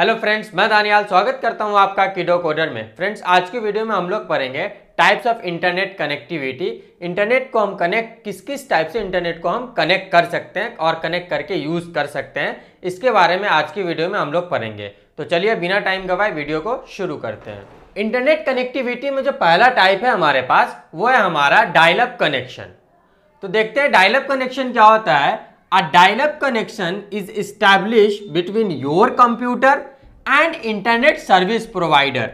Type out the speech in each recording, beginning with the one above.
Hello friends मैं दानियाल स्वागत करता हूं आपका किडो कोडर में फ्रेंड्स आज की वीडियो में हम लोग पढ़ेंगे types of internet connectivity internet को हम कनेक्ट किस किस टाइप से इंटरनेट को हम कनेक्ट कर सकते हैं और कनेक्ट करके यूज़ कर सकते हैं इसके बारे में आज की वीडियो में हम लोग पढ़ेंगे तो चलिए बिना टाइम गवाए वीडियो को शुरू करते हैं इंटरनेट कनेक्टिविटी में जो पहला टाइप है हमारे पास वो है हमारा डायलप कनेक्शन तो देखते हैं डायलप कनेक्शन क्या होता है a dial-up connection is established between your computer and internet service provider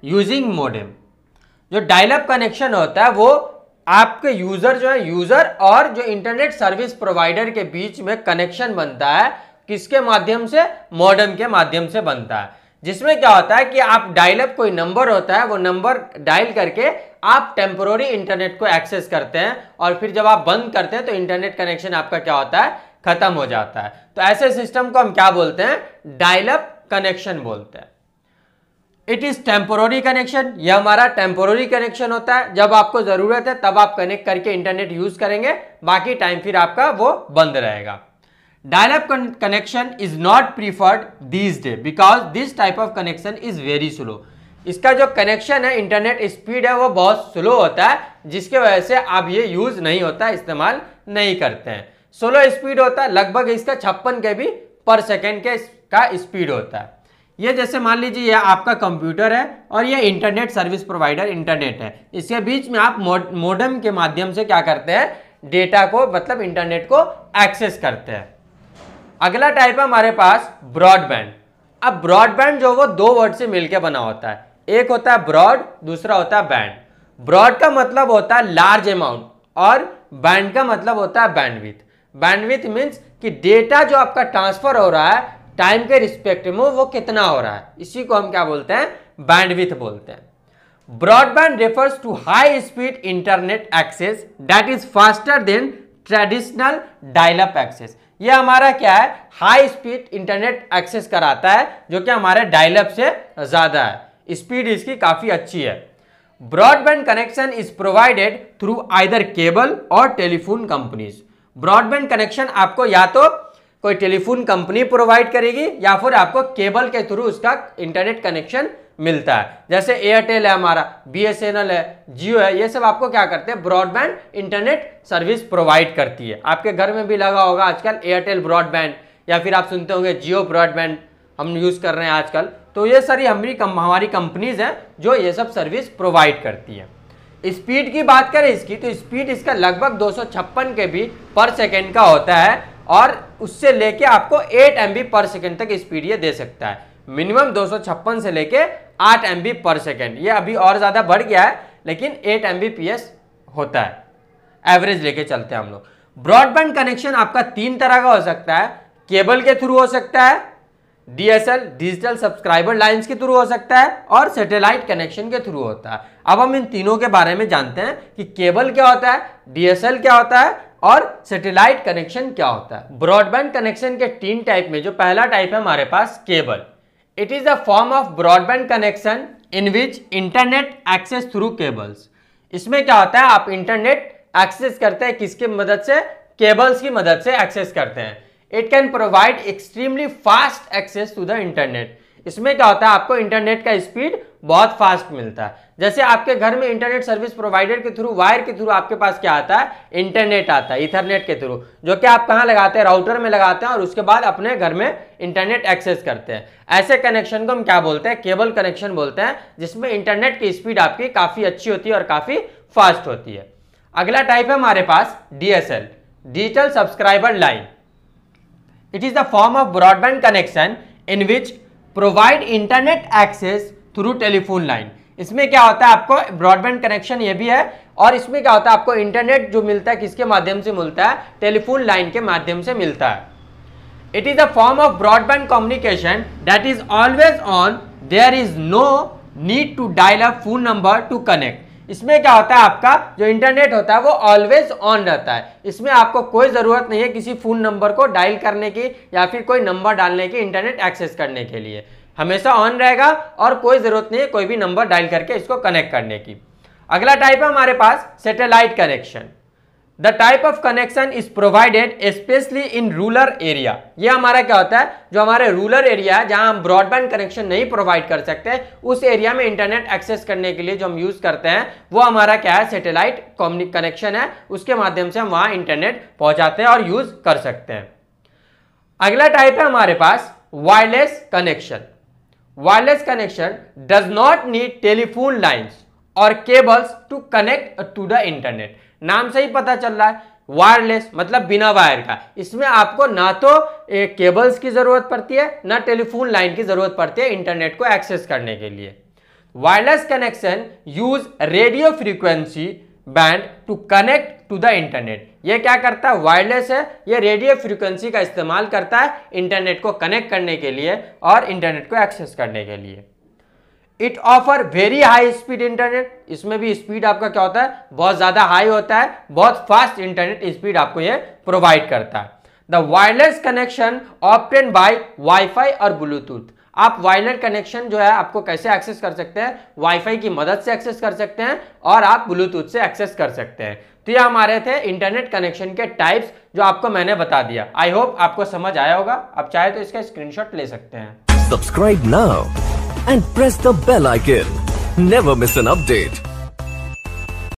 using modem. जो dial-up connection होता है वो आपके यूजर जो है यूजर और जो इंटरनेट सर्विस प्रोवाइडर के बीच में कनेक्शन बनता है किसके माध्यम से मॉडम के माध्यम से बनता है जिसमें क्या होता है कि आप डायलअप कोई नंबर होता है वो नंबर डायल करके आप टेम्पोररी इंटरनेट को एक्सेस करते हैं और फिर जब आप बंद करते हैं तो इंटरनेट कनेक्शन आपका क्या होता है खत्म हो जाता है तो ऐसे सिस्टम को हम क्या बोलते हैं डायलअप कनेक्शन बोलते हैं इट इज टेम्पोररी कनेक्शन यह हमारा टेम्पोररी कनेक्शन होता है जब आपको जरूरत है तब आप कनेक्ट करके इंटरनेट यूज करेंगे बाकी टाइम फिर आपका वो बंद रहेगा dial-up con connection is not preferred these this because this type of connection is very slow इसका जो कनेक्शन है इंटरनेट स्पीड है वो बहुत स्लो होता है जिसके वजह से आप ये यूज नहीं होता इस्तेमाल नहीं करते हैं स्लो स्पीड होता है लगभग इसका छप्पन के भी पर सेकेंड के का स्पीड होता है ये जैसे मान लीजिए ये आपका कंप्यूटर है और ये इंटरनेट सर्विस प्रोवाइडर इंटरनेट है इसके बीच में आप मोडम के माध्यम से क्या करते हैं डेटा को मतलब इंटरनेट को एक्सेस करते हैं अगला टाइप है हमारे पास ब्रॉडबैंड अब ब्रॉडबैंड जो वो दो वर्ड से मिलकर बना होता है एक होता है ब्रॉड दूसरा होता है बैंड ब्रॉड का मतलब होता है लार्ज अमाउंट और बैंड का मतलब होता है बैंडविथ बैंडविथ मीन्स कि डेटा जो आपका ट्रांसफर हो रहा है टाइम के रिस्पेक्ट में वो कितना हो रहा है इसी को हम क्या बोलते हैं बैंडविथ बोलते हैं broadband refers to high speed internet access that is faster than traditional dial up access ये हमारा क्या है हाई स्पीड इंटरनेट एक्सेस कराता है जो कि हमारे डायलप से ज़्यादा है स्पीड इसकी काफ़ी अच्छी है broadband connection is provided through either cable और टेलीफोन कंपनीज ब्रॉडबैंड कनेक्शन आपको या तो कोई टेलीफोन कंपनी प्रोवाइड करेगी या फिर आपको केबल के थ्रू उसका इंटरनेट कनेक्शन मिलता है जैसे एयरटेल है हमारा बी है जियो है ये सब आपको क्या करते हैं ब्रॉडबैंड इंटरनेट सर्विस प्रोवाइड करती है आपके घर में भी लगा होगा आजकल एयरटेल ब्रॉडबैंड या फिर आप सुनते होंगे जियो ब्रॉडबैंड हम यूज़ कर रहे हैं आजकल तो ये सारी हमारी कम, हमारी कंपनीज हैं जो ये सब सर्विस प्रोवाइड करती है स्पीड की बात करें इसकी तो स्पीड इसका लगभग दो के भी पर सेकेंड का होता है और उससे लेके आपको एट एम पर सेकेंड तक स्पीड ये दे सकता है मिनिमम दो से लेके आठ एम पर सेकेंड ये अभी और ज़्यादा बढ़ गया है लेकिन एट एम होता है एवरेज लेके चलते हैं हम लोग ब्रॉडबैंड कनेक्शन आपका तीन तरह का हो सकता है केबल के थ्रू हो सकता है डीएसएल डिजिटल सब्सक्राइबर लाइंस के थ्रू हो सकता है और सैटेलाइट कनेक्शन के थ्रू होता है अब हम इन तीनों के बारे में जानते हैं कि केबल क्या होता है डीएसएल क्या होता है और सैटेलाइट कनेक्शन क्या होता है ब्रॉडबैंड कनेक्शन के तीन टाइप में जो पहला टाइप है हमारे पास cable it is the form of broadband connection in which internet access through cables इसमें क्या होता है आप इंटरनेट एक्सेस करते हैं किसके मदद से केबल्स की मदद से एक्सेस करते हैं it can provide extremely fast access to the internet इसमें क्या होता है आपको इंटरनेट का स्पीड बहुत फास्ट मिलता है जैसे आपके घर में इंटरनेट सर्विस प्रोवाइडर के थ्रू वायर के थ्रू आपके पास क्या आता है इंटरनेट आता है इथरनेट के थ्रू जो कि आप कहाँ लगाते हैं राउटर में लगाते हैं और उसके बाद अपने घर में इंटरनेट एक्सेस करते हैं ऐसे कनेक्शन को हम क्या बोलते हैं केबल कनेक्शन बोलते हैं जिसमें इंटरनेट की स्पीड आपकी काफ़ी अच्छी होती है और काफ़ी फास्ट होती है अगला टाइप है हमारे पास DSL digital subscriber line it is the form of broadband connection in which provide internet access through telephone line इसमें क्या होता है आपको ब्रॉडबैंड कनेक्शन ये भी है और इसमें क्या होता है आपको इंटरनेट जो मिलता है किसके माध्यम से मिलता है टेलीफोन लाइन के माध्यम से मिलता है it is a form of broadband communication that is always on there is no need to dial a phone number to connect इसमें क्या होता है आपका जो इंटरनेट होता है वो ऑलवेज ऑन रहता है इसमें आपको कोई ज़रूरत नहीं है किसी फ़ोन नंबर को डायल करने की या फिर कोई नंबर डालने की इंटरनेट एक्सेस करने के लिए हमेशा ऑन रहेगा और कोई ज़रूरत नहीं है कोई भी नंबर डायल करके इसको कनेक्ट करने की अगला टाइप है हमारे पास satellite connection the type of connection is provided specially in rural area ये हमारा क्या होता है जो हमारे रूरल एरिया है जहाँ हम ब्रॉडबैंड कनेक्शन नहीं प्रोवाइड कर सकते उस एरिया में इंटरनेट एक्सेस करने के लिए जो हम यूज़ करते हैं वो हमारा क्या है सेटेलाइट कनेक्शन है उसके माध्यम से हम वहाँ इंटरनेट पहुँचाते हैं और यूज़ कर सकते हैं अगला टाइप है हमारे पास wireless connection wireless connection does not need telephone lines और cables to connect to the internet नाम से ही पता चल रहा है वायरलेस मतलब बिना वायर का इसमें आपको ना तो केबल्स की ज़रूरत पड़ती है ना टेलीफोन लाइन की ज़रूरत पड़ती है इंटरनेट को एक्सेस करने के लिए wireless connection use radio frequency band to connect to the internet ये क्या करता है वायरलेस है ये रेडियो फ्रिक्वेंसी का इस्तेमाल करता है इंटरनेट को कनेक्ट करने के लिए और इंटरनेट को एक्सेस करने के लिए it offer very high speed internet इसमें भी स्पीड आपका क्या होता है बहुत ज़्यादा हाई होता है बहुत फास्ट इंटरनेट स्पीड आपको ये प्रोवाइड करता है the wireless connection often Wi WiFi और ब्लूटूथ आप वायरलेस कनेक्शन जो है आपको कैसे एक्सेस कर सकते हैं वाईफाई की मदद से एक्सेस कर सकते हैं और आप ब्लूटूथ से एक्सेस कर सकते हैं तो ये हमारे थे इंटरनेट कनेक्शन के टाइप्स जो आपको मैंने बता दिया आई होप आपको समझ आया होगा आप चाहे तो इसका स्क्रीनशॉट ले सकते हैं subscribe now and press the bell icon never miss an update